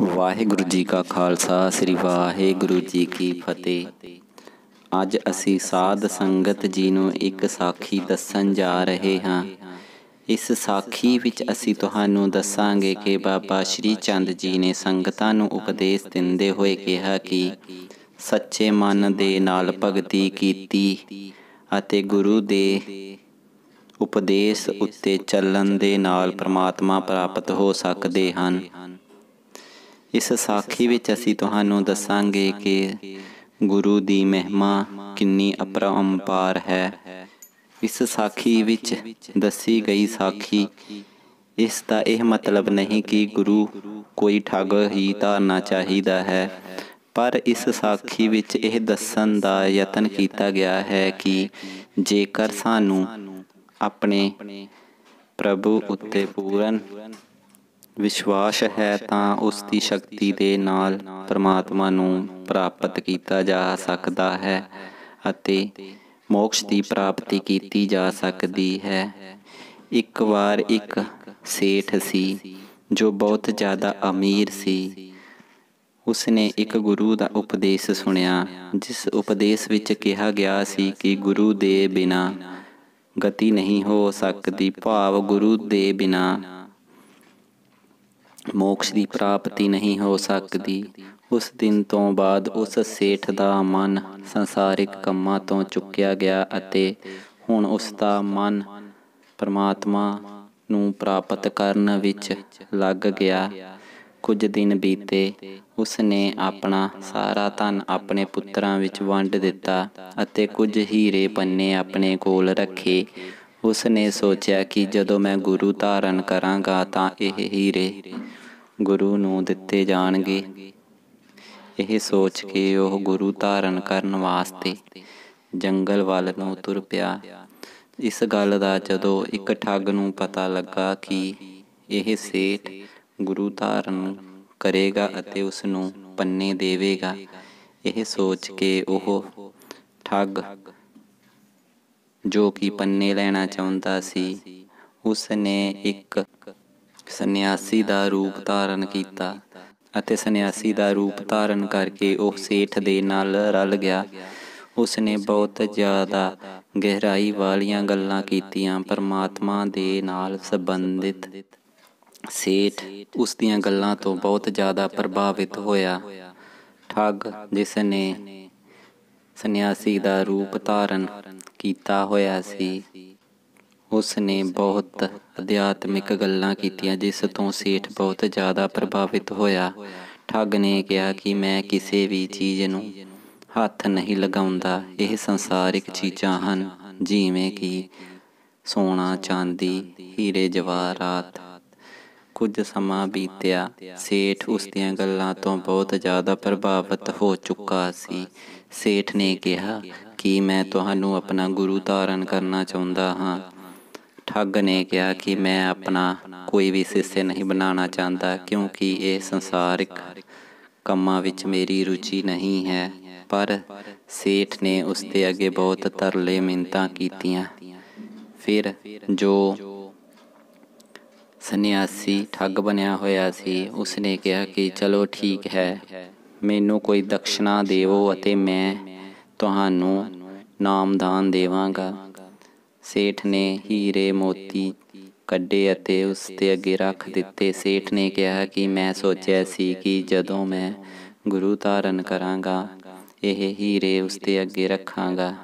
ਵਾਹਿਗੁਰੂ ਜੀ ਕਾ ਖਾਲਸਾ ਸ੍ਰੀ ਵਾਹਿਗੁਰੂ ਜੀ ਕੀ ਫਤਿਹ ਅੱਜ ਅਸੀਂ ਸਾਧ ਸੰਗਤ ਜੀ ਨੂੰ ਇੱਕ ਸਾਖੀ ਦੱਸਣ ਜਾ ਰਹੇ ਹਾਂ ਇਸ ਸਾਖੀ ਵਿੱਚ ਅਸੀਂ ਤੁਹਾਨੂੰ ਦੱਸਾਂਗੇ ਕਿ ਬਾਬਾ ਸ਼੍ਰੀ ਚੰਦ ਜੀ ਨੇ ਸੰਗਤਾਂ ਨੂੰ ਉਪਦੇਸ਼ ਦਿੰਦੇ ਹੋਏ ਕਿਹਾ ਕਿ ਸੱਚੇ ਮਨ ਦੇ ਨਾਲ ਭਗਤੀ ਕੀਤੀ ਅਤੇ ਗੁਰੂ ਦੇ ਉਪਦੇਸ਼ ਉੱਤੇ ਚੱਲਣ ਦੇ ਨਾਲ ਪ੍ਰਮਾਤਮਾ ਪ੍ਰਾਪਤ ਹੋ ਸਕਦੇ ਹਨ ਇਸ ਸਾਖੀ ਵਿੱਚ ਅਸੀਂ ਤੁਹਾਨੂੰ ਦੱਸਾਂਗੇ ਕਿ ਗੁਰੂ ਦੀ ਮਹਿਮਾ ਕਿੰਨੀ ਅਪਰੰਪਾਰ ਹੈ ਇਸ ਸਾਖੀ ਵਿੱਚ ਦੱਸੀ ਗਈ ਸਾਖੀ ਇਸ ਦਾ ਇਹ ਮਤਲਬ ਨਹੀਂ ਕਿ ਗੁਰੂ ਕੋਈ ਠੱਗ ਹੀ ਧਾਰਨਾ ਚਾਹੀਦਾ ਹੈ ਪਰ ਇਸ ਸਾਖੀ ਵਿੱਚ ਇਹ ਦੱਸਣ ਦਾ ਯਤਨ ਕੀਤਾ ਗਿਆ ਹੈ ਕਿ ਜੇਕਰ ਸਾਨੂੰ ਆਪਣੇ ਪ੍ਰਭੂ ਉੱਤੇ ਪੂਰਨ ਵਿਸ਼ਵਾਸ ਹੈ ਤਾਂ ਉਸ ਦੀ ਸ਼ਕਤੀ ਦੇ ਨਾਲ ਪਰਮਾਤਮਾ ਨੂੰ ਪ੍ਰਾਪਤ ਕੀਤਾ ਜਾ ਸਕਦਾ ਹੈ ਅਤੇ ਮੋਕਸ਼ ਦੀ ਪ੍ਰਾਪਤੀ ਕੀਤੀ ਜਾ ਸਕਦੀ ਹੈ ਇੱਕ ਵਾਰ ਇੱਕ ਸੇਠ ਸੀ ਜੋ ਬਹੁਤ ਜ਼ਿਆਦਾ ਅਮੀਰ ਸੀ ਉਸਨੇ ਇੱਕ ਗੁਰੂ ਦਾ ਉਪਦੇਸ਼ ਸੁਣਿਆ ਜਿਸ ਉਪਦੇਸ਼ ਵਿੱਚ ਕਿਹਾ ਗਿਆ ਸੀ ਕਿ ਗੁਰੂ ਦੇ ਬਿਨਾ ਗਤੀ ਨਹੀਂ ਹੋ ਸਕਦੀ ਭਾਵ ਗੁਰੂ ਦੇ ਬਿਨਾ ਮੋਕਸ਼ ਦੀ ਪ੍ਰਾਪਤੀ ਨਹੀਂ ਹੋ ਸਕਦੀ ਉਸ ਦਿਨ ਤੋਂ ਬਾਅਦ ਉਸ ਸੇਠ ਦਾ ਮਨ ਸੰਸਾਰਿਕ ਕੰਮਾਂ ਤੋਂ ਚੁੱਕਿਆ ਗਿਆ ਅਤੇ ਹੁਣ ਉਸ ਦਾ ਮਨ ਪਰਮਾਤਮਾ ਨੂੰ ਪ੍ਰਾਪਤ ਕਰਨ ਵਿੱਚ ਲੱਗ ਗਿਆ ਕੁਝ ਦਿਨ ਬੀਤੇ ਉਸ ਨੇ ਆਪਣਾ ਸਾਰਾ ਧਨ ਆਪਣੇ ਪੁੱਤਰਾਂ ਵਿੱਚ ਵੰਡ ਦਿੱਤਾ ਅਤੇ ਕੁਝ ਹੀਰੇ ਪੰਨੇ ਆਪਣੇ ਕੋਲ ਰੱਖੇ ਉਸ ਨੇ ਸੋਚਿਆ ਕਿ ਜਦੋਂ ਮੈਂ ਗੁਰੂ ਧਾਰਨ ਕਰਾਂਗਾ ਤਾਂ ਇਹ ਹੀਰੇ ਗੁਰੂ ਨੂੰ ਦਿੱਤੇ ਜਾਣਗੇ ਇਹ ਸੋਚ ਕੇ ਉਹ ਗੁਰੂ ਧਾਰਨ ਕਰਨ ਵਾਸਤੇ ਜੰਗਲ ਵੱਲ ਨੂੰ ਤੁਰ ਪਿਆ ਇਸ ਗੱਲ ਦਾ ਜਦੋਂ ਇੱਕ ਠੱਗ ਨੂੰ ਪਤਾ ਲੱਗਾ ਕਿ ਇਹ ਸੇਠ ਗੁਰੂ ਧਾਰਨ ਕਰੇਗਾ ਅਤੇ ਉਸ ਨੂੰ ਪੰਨੇ ਦੇਵੇਗਾ ਇਹ ਸੋਚ ਕੇ ਉਹ ਠੱਗ ਜੋ ਕਿ ਪੰਨੇ ਲੈਣਾ ਚਾਹੁੰਦਾ ਸੀ ਉਸ ਨੇ ਇੱਕ ਸੰਨਿਆਸੀ ਦਾ ਰੂਪ ਧਾਰਨ ਕੀਤਾ ਅਤੇ ਸੰਨਿਆਸੀ ਦਾ ਰੂਪ ਧਾਰਨ ਕਰਕੇ ਉਹ ਸੇਠ ਦੇ ਨਾਲ ਰਲ ਗਿਆ ਉਸ ਨੇ ਬਹੁਤ ਜ਼ਿਆਦਾ ਗਹਿਰਾਈ ਵਾਲੀਆਂ ਗੱਲਾਂ ਕੀਤੀਆਂ ਪਰਮਾਤਮਾ ਦੇ ਨਾਲ ਸੰਬੰਧਿਤ ਸੇਠ ਉਸ ਦੀਆਂ ਗੱਲਾਂ ਤੋਂ ਬਹੁਤ ਜ਼ਿਆਦਾ ਪ੍ਰਭਾਵਿਤ ਹੋਇਆ ਠੱਗ ਜਿਸ ਨੇ ਸੰਨਿਆਸੀ ਦਾ ਰੂਪ ਧਾਰਨ ਕੀਤਾ ਹੋਇਆ ਸੀ ਉਸ ਨੇ ਬਹੁਤ ਅਧਿਆਤਮਿਕ ਗੱਲਾਂ ਕੀਤੀਆਂ ਜਿਸ ਤੋਂ ਸੇਠ ਬਹੁਤ ਜ਼ਿਆਦਾ ਪ੍ਰਭਾਵਿਤ ਹੋਇਆ ਠੱਗ ਨੇ ਕਿਹਾ ਕਿ ਮੈਂ ਕਿਸੇ ਵੀ ਚੀਜ਼ ਨੂੰ ਹੱਥ ਨਹੀਂ ਲਗਾਉਂਦਾ ਇਹ ਸੰਸਾਰਿਕ ਚੀਜ਼ਾਂ ਹਨ ਜਿਵੇਂ ਕਿ ਸੋਨਾ ਚਾਂਦੀ ਹੀਰੇ ਜਵਾਹਰਾਤ ਕੁਝ ਸਮਾਂ ਬੀਤਿਆ ਸੇਠ ਉਸ ਦੀਆਂ ਗੱਲਾਂ ਤੋਂ ਬਹੁਤ ਜ਼ਿਆਦਾ ਪ੍ਰਭਾਵਿਤ ਹੋ ਚੁੱਕਾ ਸੀ ਸੇਠ ਨੇ ਕਿਹਾ ਕਿ ਮੈਂ ਤੁਹਾਨੂੰ ਆਪਣਾ ਗੁਰੂ ਧਾਰਨ ਕਰਨਾ ਚਾਹੁੰਦਾ ਹਾਂ ਠੱਗ ਨੇ ਕਿਹਾ ਕਿ ਮੈਂ ਆਪਣਾ ਕੋਈ ਵੀ ਸਿੱਸੇ ਨਹੀਂ ਬਣਾਉਣਾ ਚਾਹੁੰਦਾ ਕਿਉਂਕਿ ਇਹ ਸੰਸਾਰਿਕ ਕੰਮਾਂ ਵਿੱਚ ਮੇਰੀ ਰੁਚੀ ਨਹੀਂ ਹੈ ਪਰ ਸੇਠ ਨੇ ਉਸ ਦੇ ਅੱਗੇ ਬਹੁਤ ਤਰਲੇ ਮਿੰਤਾਂ ਕੀਤੀਆਂ ਫਿਰ ਜੋ ਸੰਨਿਆਸੀ ਠੱਗ ਬਣਿਆ ਹੋਇਆ ਸੀ ਉਸਨੇ ਕਿਹਾ ਕਿ ਚਲੋ ਠੀਕ ਹੈ ਮੈਨੂੰ ਕੋਈ ਦਕਸ਼ਨਾ ਦੇਵੋ ਅਤੇ ਮੈਂ ਤੁਹਾਨੂੰ ਨਾਮਦਾਨ ਦੇਵਾਂਗਾ ਸੇਠ ਨੇ ਹੀਰੇ ਮੋਤੀ ਕੱਢੇ ਅਤੇ ਉਸ ਤੇ ਅੱਗੇ ਰੱਖ ਦਿੱਤੇ ਸੇਠ ਨੇ ਕਿਹਾ ਕਿ ਮੈਂ ਸੋਚਿਆ ਸੀ ਕਿ ਜਦੋਂ ਮੈਂ ਗੁਰੂ ਧਾਰਨ ਕਰਾਂਗਾ ਇਹ ਹੀਰੇ ਉਸ ਤੇ ਅੱਗੇ ਰੱਖਾਂਗਾ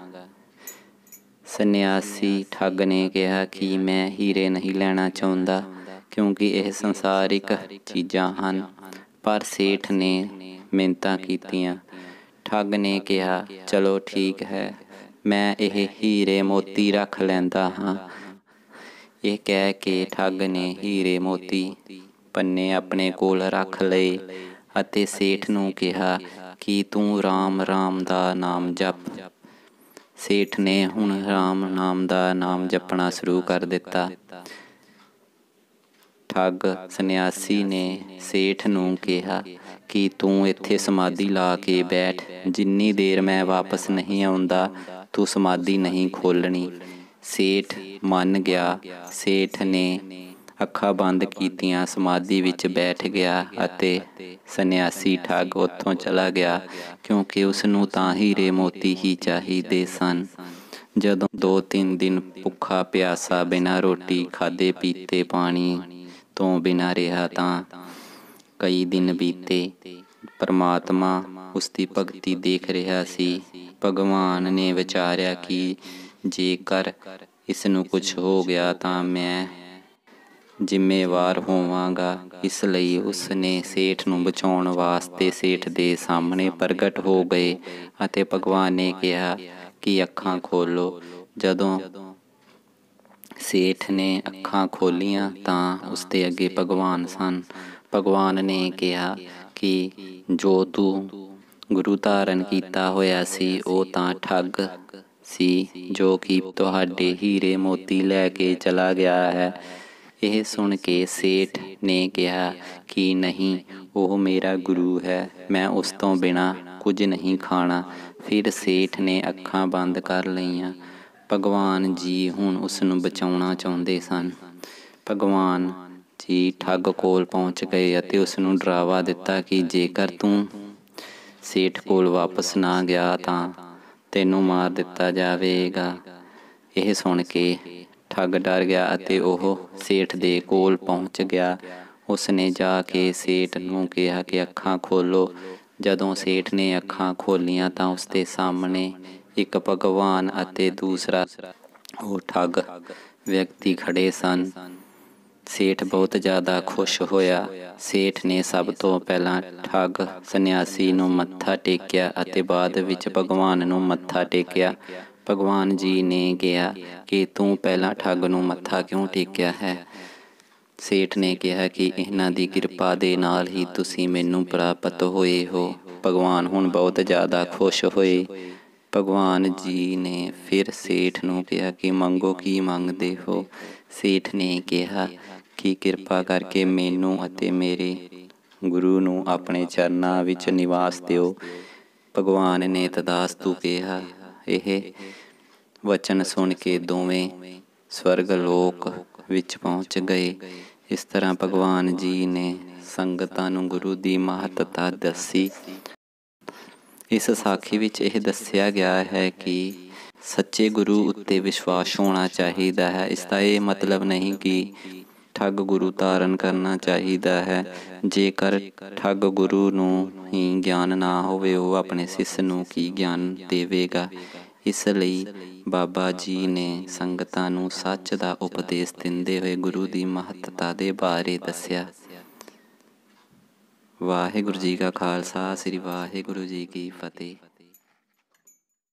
ਸੰਨਿਆਸੀ ਠੱਗ ਨੇ ਕਿਹਾ ਕਿ ਮੈਂ ਹੀਰੇ ਨਹੀਂ ਲੈਣਾ ਚਾਹੁੰਦਾ ਕਿਉਂਕਿ ਇਹ ਸੰਸਾਰਿਕ ਚੀਜ਼ਾਂ ਹਨ ਪਰ ਸੇਠ ਨੇ मिन्नत कीतियाँ ठग ने कहा चलो ठीक है मैं यह हीरे मोती रख लेंदा हाँ ये कह के ठग ने हीरे मोती पन्ने अपने कोल रख ले अते सेठ नू कहा कि तू राम राम दा नाम जप सेठ ने हुन राम नाम दा नाम जपना शुरू कर दिता ਠੱਗ ਸੰਨਿਆਸੀ ਨੇ ਸੇਠ ਨੂੰ ਕਿਹਾ ਕਿ ਤੂੰ ਇੱਥੇ ਸਮਾਧੀ ਲਾ ਕੇ ਬੈਠ ਜਿੰਨੀ ਦੇਰ ਮੈਂ ਵਾਪਸ ਨਹੀਂ ਆਉਂਦਾ ਤੂੰ ਸਮਾਧੀ ਨਹੀਂ ਖੋਲਣੀ ਸੇਠ ਮੰਨ ਗਿਆ ਸੇਠ ਨੇ ਅੱਖਾਂ ਬੰਦ ਕੀਤੀਆਂ ਸਮਾਧੀ ਵਿੱਚ ਬੈਠ ਗਿਆ ਅਤੇ ਸੰਨਿਆਸੀ ਠੱਗ ਉੱਥੋਂ ਚਲਾ ਗਿਆ ਕਿਉਂਕਿ ਉਸ ਨੂੰ ਤਾਂ ਹੀਰੇ ਮੋਤੀ ਹੀ ਚਾਹੀਦੇ ਸਨ ਜਦੋਂ 2-3 ਦਿਨ ਭੁੱਖਾ ਪਿਆਸਾ ਬਿਨਾਂ ਰੋਟੀ ਖਾਦੇ ਪੀਤੇ ਪਾਣੀ ਤੋਂ ਬਿਨਾਂ ਰਿਹਾ ਤਾਂ ਕਈ ਦਿਨ ਬੀਤੇ ਪਰਮਾਤਮਾ ਉਸ ਦੀ ਭਗਤੀ ਦੇਖ ਰਿਹਾ ਸੀ ਭਗਵਾਨ ਨੇ ਵਿਚਾਰਿਆ ਕਿ ਜੇਕਰ ਇਸ ਨੂੰ ਕੁਝ ਹੋ ਗਿਆ ਤਾਂ ਮੈਂ ਜ਼ਿੰਮੇਵਾਰ ਹੋਵਾਂਗਾ ਇਸ ਲਈ ਉਸ ਨੇ ਸੇਠ ਨੂੰ ਬਚਾਉਣ ਵਾਸਤੇ ਸੇਠ ਦੇ ਸਾਹਮਣੇ ਪ੍ਰਗਟ ਹੋ ਗਏ ਅਤੇ ਭਗਵਾਨ ਨੇ ਕਿਹਾ ਕਿ ਅੱਖਾਂ ਖੋਲੋ ਜਦੋਂ ਸੇਠ ਨੇ ਅੱਖਾਂ ਖੋਲੀਆਂ ਤਾਂ ਉਸ ਦੇ ਅੱਗੇ ਭਗਵਾਨ ਸਨ ਭਗਵਾਨ ਨੇ ਕਿਹਾ ਕਿ ਜੋ ਤੂੰ ਗੁਰੂ ਧਾਰਨ ਕੀਤਾ ਹੋਇਆ ਸੀ ਉਹ ਤਾਂ ਠੱਗ ਸੀ ਜੋ ਕਿ ਤੁਹਾਡੇ ਹੀਰੇ ਮੋਤੀ ਲੈ ਕੇ ਚਲਾ ਗਿਆ ਹੈ ਇਹ ਸੁਣ ਕੇ ਸੇਠ ਨੇ ਕਿਹਾ ਕਿ ਨਹੀਂ ਉਹ ਮੇਰਾ ਗੁਰੂ ਹੈ ਮੈਂ ਉਸ ਤੋਂ ਬਿਨਾ ਕੁਝ ਨਹੀਂ ਖਾਣਾ ਫਿਰ ਸੇਠ ਨੇ ਅੱਖਾਂ ਬੰਦ ਕਰ ਲਈਆਂ ਭਗਵਾਨ ਜੀ ਹੁਣ ਉਸ ਨੂੰ ਬਚਾਉਣਾ ਚਾਹੁੰਦੇ ਸਨ ਭਗਵਾਨ ਜੀ ਠੱਗ ਕੋਲ ਪਹੁੰਚ ਗਏ ਅਤੇ ਉਸ ਨੂੰ ਡਰਾਵਾ ਦਿੱਤਾ ਕਿ ਜੇਕਰ ਤੂੰ ਸੇਠ ਕੋਲ ਵਾਪਸ ਨਾ ਗਿਆ ਤਾਂ ਤੈਨੂੰ ਮਾਰ ਦਿੱਤਾ ਜਾਵੇਗਾ ਇਹ ਸੁਣ ਕੇ ਠੱਗ ਡਰ ਗਿਆ ਅਤੇ ਉਹ ਸੇਠ ਦੇ ਕੋਲ ਪਹੁੰਚ ਗਿਆ ਉਸ ਨੇ ਜਾ ਕੇ ਸੇਠ ਨੂੰ ਕਿਹਾ ਕਿ ਅੱਖਾਂ ਖੋਲੋ ਜਦੋਂ ਸੇਠ ਨੇ ਅੱਖਾਂ ਖੋਲੀਆਂ ਤਾਂ ਉਸ ਦੇ ਸਾਹਮਣੇ ਇੱਕ ਭਗਵਾਨ ਅਤੇ ਦੂਸਰਾ ਉਹ ਠੱਗ ਵਿਅਕਤੀ ਖੜੇ ਸਨ ਸੇਠ ਬਹੁਤ ਜ਼ਿਆਦਾ ਖੁਸ਼ ਹੋਇਆ ਸੇਠ ਨੇ ਸਭ ਤੋਂ ਪਹਿਲਾਂ ਠੱਗ ਸੰਨਿਆਸੀ ਨੂੰ ਮੱਥਾ ਟੇਕਿਆ ਅਤੇ ਬਾਅਦ ਵਿੱਚ ਭਗਵਾਨ ਨੂੰ ਮੱਥਾ ਟੇਕਿਆ ਭਗਵਾਨ ਜੀ ਨੇ ਕਿਹਾ ਕਿ ਤੂੰ ਪਹਿਲਾਂ ਠੱਗ ਨੂੰ ਮੱਥਾ ਕਿਉਂ ਟੇਕਿਆ ਹੈ ਸੇਠ ਨੇ ਕਿਹਾ ਕਿ ਇਹਨਾਂ ਦੀ ਕਿਰਪਾ ਦੇ ਨਾਲ ਹੀ ਤੁਸੀਂ ਮੈਨੂੰ ਪ੍ਰਾਪਤ ਹੋਏ ਹੋ ਭਗਵਾਨ ਹੁਣ ਬਹੁਤ ਜ਼ਿਆਦਾ ਖੁਸ਼ ਹੋਏ ਭਗਵਾਨ ਜੀ ਨੇ ਫਿਰ ਸੇਠ ਨੂੰ ਕਿਹਾ ਕਿ ਮੰਗੋ ਕੀ ਮੰਗਦੇ ਹੋ ਸੇਠ ਨੇ ਕਿਹਾ ਕਿ ਕਿਰਪਾ ਕਰਕੇ ਮੈਨੂੰ ਅਤੇ ਮੇਰੇ ਗੁਰੂ ਨੂੰ ਆਪਣੇ ਚਰਨਾਂ ਵਿੱਚ ਨਿਵਾਸ ਦਿਓ ਭਗਵਾਨ ਨੇ ਤਦਾਸ ਤੂ ਕਿਹਾ ਇਹ ਵਚਨ ਸੁਣ ਕੇ ਦੋਵੇਂ ਸਵਰਗ ਲੋਕ ਵਿੱਚ ਪਹੁੰਚ ਗਏ ਇਸ ਤਰ੍ਹਾਂ ਭਗਵਾਨ ਜੀ ਨੇ ਸੰਗਤਾਂ ਨੂੰ ਗੁਰੂ ਦੀ ਮਹੱਤਤਾ ਦੱਸੀ ਇਸ ਸਾਖੀ ਵਿੱਚ ਇਹ ਦੱਸਿਆ ਗਿਆ ਹੈ ਕਿ ਸੱਚੇ ਗੁਰੂ ਉੱਤੇ ਵਿਸ਼ਵਾਸ ਹੋਣਾ ਚਾਹੀਦਾ ਹੈ ਇਸ ਦਾ ਇਹ ਮਤਲਬ ਨਹੀਂ ਕਿ ਠੱਗ ਗੁਰੂ ਤਾਰਨ ਕਰਨਾ ਚਾਹੀਦਾ ਹੈ ਜੇਕਰ ਠੱਗ ਗੁਰੂ ਨੂੰ ਹੀ ਗਿਆਨ ਨਾ ਹੋਵੇ ਉਹ ਆਪਣੇ ਸਿਸ ਨੂੰ ਕੀ ਗਿਆਨ ਦੇਵੇਗਾ ਇਸ ਲਈ ਬਾਬਾ ਜੀ ਨੇ ਸੰਗਤਾਂ ਨੂੰ ਸੱਚ ਦਾ ਉਪਦੇਸ਼ ਦਿੰਦੇ ਹੋਏ ਗੁਰੂ ਦੀ ਮਹੱਤਤਾ ਦੇ ਬਾਰੇ ਦੱਸਿਆ ਵਾਹਿਗੁਰੂ ਜੀ ਕਾ ਖਾਲਸਾ ਸ੍ਰੀ ਵਾਹਿਗੁਰੂ ਜੀ ਕੀ ਫਤਿਹ